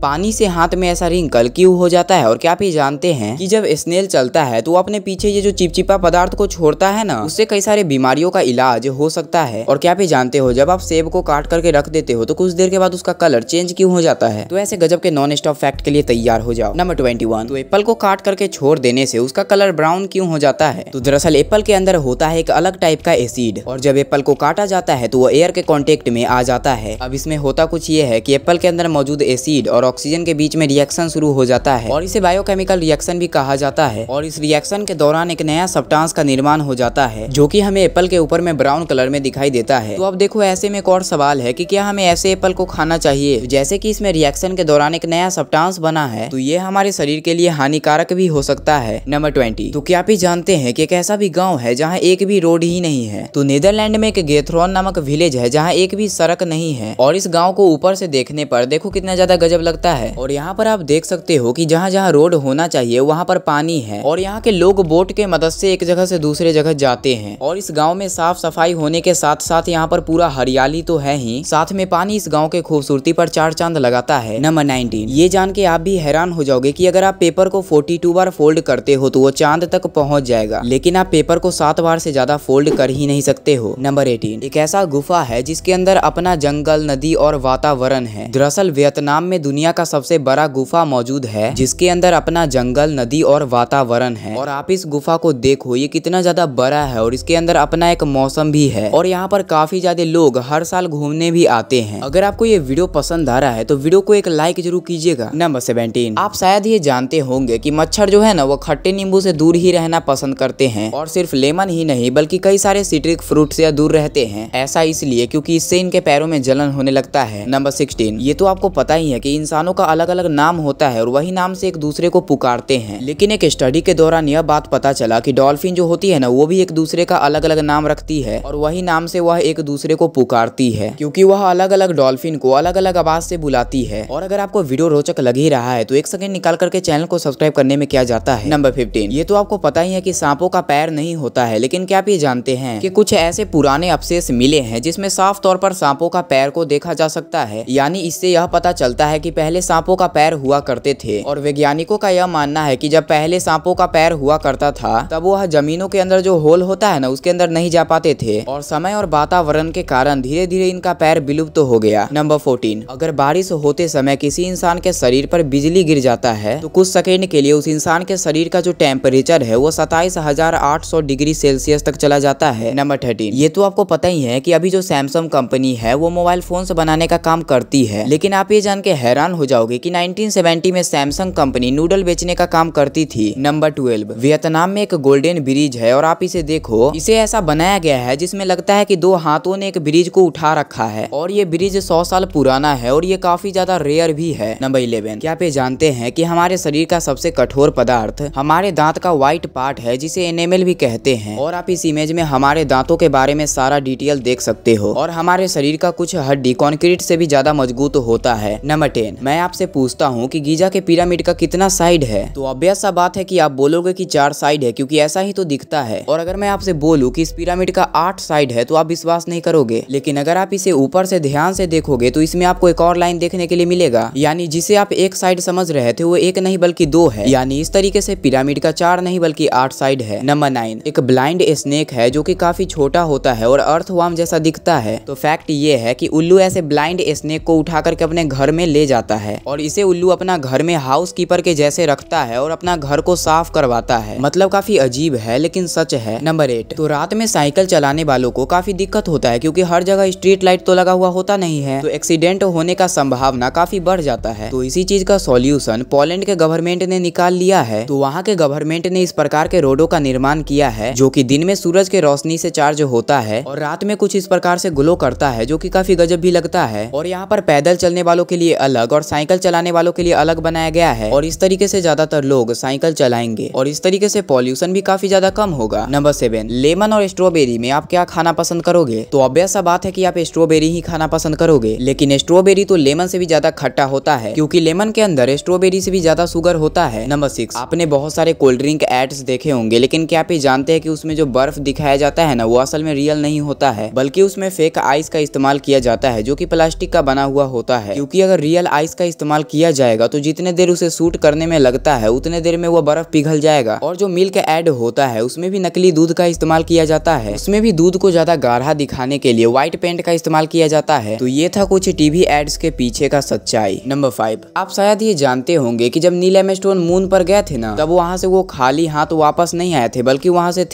पानी से हाथ में ऐसा रिंकल क्यों हो जाता है और क्या आप ये जानते हैं कि जब स्नेल चलता है तो अपने पीछे ये जो चिपचिपा पदार्थ को छोड़ता है ना उससे कई सारे बीमारियों का इलाज हो सकता है और क्या आप ये जानते हो जब आप सेब को काट करके रख देते हो तो कुछ देर के बाद उसका कलर चेंज क्यों हो जाता है तो ऐसे गजब के नॉन स्टॉप फैक्ट के लिए तैयार हो जाओ नंबर ट्वेंटी वन तो एप्पल को काट करके छोड़ देने से उसका कलर ब्राउन क्यों हो जाता है तो दरअसल एप्पल के अंदर होता है एक अलग टाइप का एसिड और जब एप्पल को काटा जाता है तो वो एयर के कॉन्टेक्ट में आ जाता है अब इसमें होता कुछ ये है की एप्पल के अंदर मौजूद एसिड और ऑक्सीजन के बीच में रिएक्शन शुरू हो जाता है और इसे बायोकेमिकल रिएक्शन भी कहा जाता है और इस रिएक्शन के दौरान एक नया सप्टांस का निर्माण हो जाता है जो की हमें एप्पल के ऊपर में ब्राउन कलर में दिखाई देता है तो अब देखो ऐसे में एक और सवाल है की क्या हमें ऐसे एप्पल को खाना चाहिए तो जैसे की इसमें रिएक्शन के दौरान एक नया सप्टांस बना है तो ये हमारे शरीर के लिए हानिकारक भी हो सकता है नंबर ट्वेंटी तो क्या आप जानते हैं की एक ऐसा भी गाँव है जहाँ एक भी रोड ही नहीं है तो नीदरलैंड में एक गेथ्रॉन नामक विलेज है जहाँ एक भी सड़क नहीं है और इस गाँव को ऊपर से देखने पर देखो कितना ज्यादा गजब लग सकता है और यहाँ पर आप देख सकते हो कि जहाँ जहाँ रोड होना चाहिए वहाँ पर पानी है और यहाँ के लोग बोट के मदद से एक जगह से दूसरे जगह जाते हैं और इस गाँव में साफ सफाई होने के साथ साथ यहाँ पर पूरा हरियाली तो है ही साथ में पानी इस गाँव के खूबसूरती पर चार चांद लगाता है नंबर नाइनटीन ये जान के आप भी हैरान हो जाओगे की अगर आप पेपर को फोर्टी बार फोल्ड करते हो तो वो चांद तक पहुंच जाएगा लेकिन आप पेपर को सात बार से ज्यादा फोल्ड कर ही नहीं सकते हो नंबर एटीन एक ऐसा गुफा है जिसके अंदर अपना जंगल नदी और वातावरण है दरअसल वियतनाम में दुनिया दुनिया का सबसे बड़ा गुफा मौजूद है जिसके अंदर अपना जंगल नदी और वातावरण है और आप इस गुफा को देखो ये कितना ज्यादा बड़ा है और इसके अंदर अपना एक मौसम भी है और यहाँ पर काफी ज्यादा लोग हर साल घूमने भी आते हैं अगर आपको ये वीडियो पसंद आ रहा है तो वीडियो को एक लाइक जरूर कीजिएगा नंबर सेवेंटीन आप शायद ये जानते होंगे की मच्छर जो है ना वो खट्टे नींबू से दूर ही रहना पसंद करते हैं और सिर्फ लेमन ही नहीं बल्कि कई सारे सिट्रिक फ्रूट से दूर रहते हैं ऐसा इसलिए क्योंकि इससे इनके पैरों में जलन होने लगता है नंबर सिक्सटीन ये तो आपको पता ही है की इंसान इंसानों का अलग अलग नाम होता है और वही नाम से एक दूसरे को पुकारते हैं लेकिन एक स्टडी के दौरान यह बात पता चला कि डॉल्फिन जो होती है ना वो भी एक दूसरे का अलग अलग नाम रखती है और वही नाम से वह एक दूसरे को पुकारती है क्योंकि वह अलग अलग डॉल्फिन को अलग अलग आवाज से बुलाती है और अगर आपको वीडियो रोचक लग ही रहा है तो एक सेकंड निकाल करके चैनल को सब्सक्राइब करने में क्या जाता है नंबर फिफ्टीन ये तो आपको पता ही है की सांपों का पैर नहीं होता है लेकिन क्या आप ये जानते हैं की कुछ ऐसे पुराने अवशेष मिले हैं जिसमें साफ तौर पर सांपों का पैर को देखा जा सकता है यानी इससे यह पता चलता है की पहले सांपों का पैर हुआ करते थे और वैज्ञानिकों का यह मानना है कि जब पहले सांपों का पैर हुआ करता था तब वह जमीनों के अंदर जो होल होता है ना उसके अंदर नहीं जा पाते थे और समय और वातावरण के कारण धीरे धीरे इनका पैर विलुप्त तो हो गया नंबर फोर्टीन अगर बारिश होते समय किसी इंसान के शरीर पर बिजली गिर जाता है तो कुछ सेकेंड के लिए उस इंसान के शरीर का जो टेम्परेचर है वो सताइस हजार आठ सौ डिग्री सेल्सियस तक चला जाता है नंबर थर्टीन ये तो आपको पता ही है की अभी जो सैमसंग कंपनी है वो मोबाइल फोन बनाने का काम करती है लेकिन आप ये जान के हैरान हो जाओगे कि 1970 में सैमसंग कंपनी नूडल बेचने का काम करती थी नंबर ट्वेल्व वियतनाम में एक गोल्डन ब्रिज है और आप इसे देखो इसे ऐसा बनाया गया है जिसमें लगता है कि दो हाथों ने एक ब्रिज को उठा रखा है और ये ब्रिज सौ साल पुराना है और ये काफी ज्यादा रेयर भी है नंबर इलेवन क्या पे जानते हैं की हमारे शरीर का सबसे कठोर पदार्थ हमारे दांत का व्हाइट पार्ट है जिसे एनेमल भी कहते हैं और आप इस इमेज में हमारे दांतों के बारे में सारा डिटेल देख सकते हो और हमारे शरीर का कुछ हड्डी कॉन्क्रीट से भी ज्यादा मजबूत होता है नंबर टेन मैं आपसे पूछता हूँ कि गीजा के पिरामिड का कितना साइड है तो अभ्यास बात है कि आप बोलोगे कि चार साइड है क्योंकि ऐसा ही तो दिखता है और अगर मैं आपसे बोलूँ कि इस पिरामिड का आठ साइड है तो आप विश्वास नहीं करोगे लेकिन अगर आप इसे ऊपर से ध्यान से देखोगे तो इसमें आपको एक और लाइन देखने के लिए मिलेगा यानी जिसे आप एक साइड समझ रहे थे वो एक नहीं बल्कि दो है यानी इस तरीके से पिरामिड का चार नहीं बल्कि आठ साइड है नंबर नाइन एक ब्लाइंड स्नेक है जो की काफी छोटा होता है और अर्थवाम जैसा दिखता है तो फैक्ट ये है की उल्लू ऐसे ब्लाइंड स्नेक को उठा करके अपने घर में ले जाता जाता है और इसे उल्लू अपना घर में हाउस कीपर के जैसे रखता है और अपना घर को साफ करवाता है मतलब काफी अजीब है लेकिन सच है नंबर एट तो रात में साइकिल चलाने वालों को काफी दिक्कत होता है क्योंकि हर जगह स्ट्रीट लाइट तो लगा हुआ होता नहीं है तो एक्सीडेंट होने का संभावना काफी बढ़ जाता है तो इसी चीज का सोल्यूशन पोलैंड के गवर्नमेंट ने निकाल लिया है तो वहाँ के गवर्नमेंट ने इस प्रकार के रोडो का निर्माण किया है जो की दिन में सूरज के रोशनी से चार्ज होता है और रात में कुछ इस प्रकार से ग्लो करता है जो की काफी गजब भी लगता है और यहाँ पर पैदल चलने वालों के लिए अलग और साइकिल चलाने वालों के लिए अलग बनाया गया है और इस तरीके से ज्यादातर लोग साइकिल चलाएंगे और इस तरीके से पॉल्यूशन भी काफी ज्यादा कम होगा नंबर सेवन लेमन और स्ट्रॉबेरी में आप क्या खाना पसंद करोगे तो अब ऐसा बात है की आप स्ट्रॉबेरी ही खाना पसंद करोगे लेकिन स्ट्रॉबेरी तो लेमन से भी ज्यादा खट्टा होता है क्यूँकी लेमन के अंदर स्ट्रॉबेरी से भी ज्यादा शुगर होता है नंबर सिक्स आपने बहुत सारे कोल्ड ड्रिंक एड्स देखे होंगे लेकिन क्या आप ये जानते हैं कि उसमें जो बर्फ दिखाया जाता है ना वो असल में रियल नहीं होता है बल्कि उसमें फेक आइस का इस्तेमाल किया जाता है जो कि प्लास्टिक का बना हुआ होता है क्योंकि अगर रियल आइस आइस का इस्तेमाल किया जाएगा तो जितने देर उसे सूट करने में लगता है उतने देर में वो बर्फ पिघल जाएगा और जो मिल्क एड होता है उसमें भी नकली दूध का इस्तेमाल किया जाता है उसमें भी दूध को ज्यादा गाढ़ा दिखाने के लिए व्हाइट पेंट का इस्तेमाल किया जाता है तो ये था कुछ टीवी एड्स के पीछे का सच्चाई नंबर फाइव आप शायद ये जानते होंगे की जब नील एमस्टोन मून पर गए थे ना तब वहाँ से वो खाली हाथ वापस नहीं आए थे बल्कि वहाँ से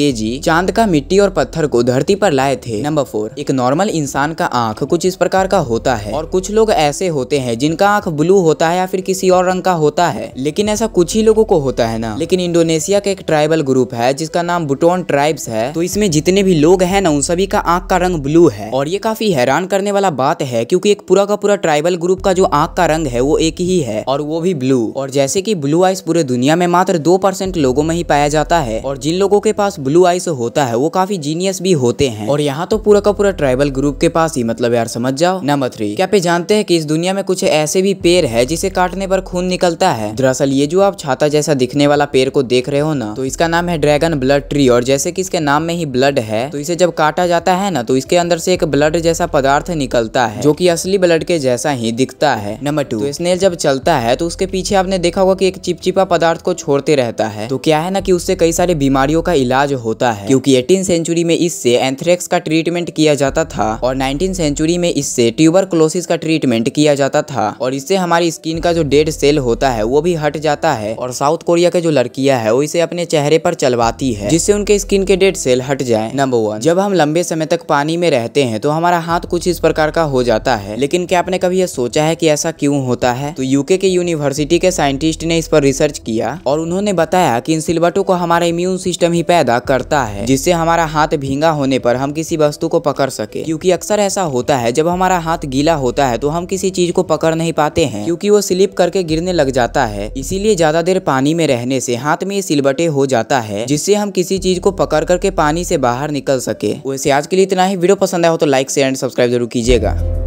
के जी चांद का मिट्टी और पत्थर को धरती पर लाए थे नंबर फोर एक नॉर्मल इंसान का आंख कुछ इस प्रकार का होता है और कुछ लोग लोग ऐसे होते हैं जिनका आंख ब्लू होता है या फिर किसी और रंग का होता है लेकिन ऐसा कुछ ही लोगों को होता है ना लेकिन इंडोनेशिया का एक ट्राइबल ग्रुप है जिसका नाम बुटोन ट्राइब्स है तो इसमें जितने भी लोग हैं ना उन सभी का आंख का रंग ब्लू है और ये काफी हैरान करने वाला बात है क्योंकि एक पूरा का पूरा ट्राइबल ग्रुप का जो आंख का रंग है वो एक ही है और वो भी ब्लू और जैसे की ब्लू आइस पूरे दुनिया में मात्र दो परसेंट लोगों में ही पाया जाता है और जिन लोगों के पास ब्लू आइस होता है वो काफी जीनियस भी होते हैं और यहाँ तो पूरा का पूरा ट्राइबल ग्रुप के पास ही मतलब यार समझ जाओ नंबर थ्री क्या पे जानते हैं हैं कि इस दुनिया में कुछ ऐसे भी पेड़ है जिसे काटने पर खून निकलता है दरअसल ये जो आप छाता जैसा दिखने वाला पेड़ को देख रहे हो ना तो इसका नाम है ड्रैगन ब्लड ट्री और जैसे कि इसके नाम में ही ब्लड है तो इसे जब काटा जाता है ना तो इसके अंदर से एक ब्लड जैसा पदार्थ निकलता है जो की असली ब्लड के जैसा ही दिखता है नंबर टू तो स्नेल जब चलता है तो उसके पीछे आपने देखा होगा की एक चिपचिपा पदार्थ को छोड़ते रहता है तो क्या है ना की उससे कई सारी बीमारियों का इलाज होता है क्यूँकी एटीन सेंचुरी में इससे एंथ्रेक्स का ट्रीटमेंट किया जाता था और नाइनटीन सेंचुरी में इससे ट्यूबर का ट्रीटमेंट ट्रीटमेंट किया जाता था और इससे हमारी स्किन का जो डेड सेल होता है वो भी हट जाता है और साउथ कोरिया के जो लड़कियां है वो इसे अपने चेहरे पर चलवाती है जिससे उनके स्किन के डेड सेल हट जाए नंबर वन जब हम लंबे समय तक पानी में रहते हैं तो हमारा हाथ कुछ इस प्रकार का हो जाता है लेकिन क्या आपने कभी यह सोचा है की ऐसा क्यूँ होता है तो यूके के यूनिवर्सिटी के साइंटिस्ट ने इस पर रिसर्च किया और उन्होंने बताया की इन सिलबटों को हमारा इम्यून सिस्टम ही पैदा करता है जिससे हमारा हाथ भींगा होने पर हम किसी वस्तु को पकड़ सके क्योंकि अक्सर ऐसा होता है जब हमारा हाथ गीला होता है तो हम हम किसी चीज को पकड़ नहीं पाते हैं क्योंकि वो स्लिप करके गिरने लग जाता है इसीलिए ज्यादा देर पानी में रहने से हाथ में ये सिलबटे हो जाता है जिससे हम किसी चीज को पकड़ करके पानी से बाहर निकल सके वैसे आज के लिए इतना ही वीडियो पसंद आया हो तो लाइक शेयर एंड सब्सक्राइब जरूर कीजिएगा